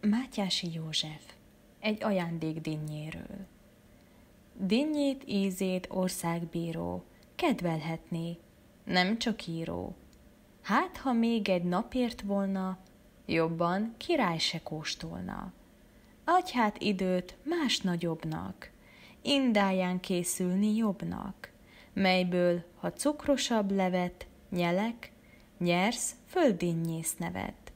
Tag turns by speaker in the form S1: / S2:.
S1: Mátyási József, egy ajándék dinnyéről. Dinnyét, ízét országbíró, kedvelhetné, nem csak író. Hát, ha még egy napért volna, jobban király se kóstolna. Adj hát időt más nagyobbnak, indáján készülni jobbnak, melyből, ha cukrosabb levet, nyelek, nyersz földinnyész nevet.